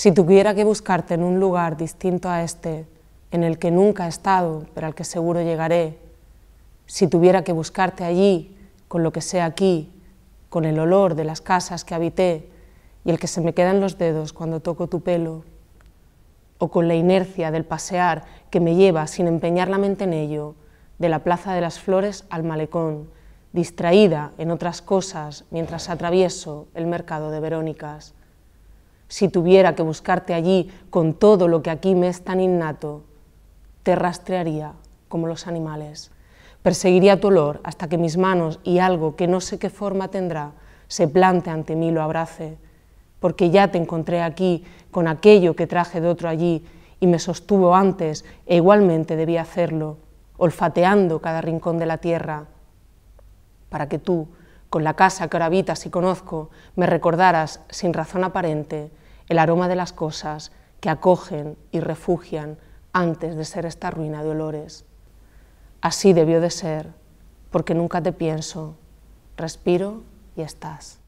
Si tuviera que buscarte en un lugar distinto a este, en el que nunca he estado, pero al que seguro llegaré, si tuviera que buscarte allí, con lo que sé aquí, con el olor de las casas que habité y el que se me queda en los dedos cuando toco tu pelo, o con la inercia del pasear que me lleva, sin empeñar la mente en ello, de la Plaza de las Flores al malecón, distraída en otras cosas mientras atravieso el mercado de Verónicas si tuviera que buscarte allí con todo lo que aquí me es tan innato, te rastrearía como los animales. Perseguiría tu olor hasta que mis manos y algo que no sé qué forma tendrá se plante ante mí lo abrace, porque ya te encontré aquí con aquello que traje de otro allí y me sostuvo antes e igualmente debía hacerlo, olfateando cada rincón de la tierra, para que tú, con la casa que ahora habitas y conozco, me recordaras, sin razón aparente, el aroma de las cosas que acogen y refugian antes de ser esta ruina de olores. Así debió de ser, porque nunca te pienso, respiro y estás.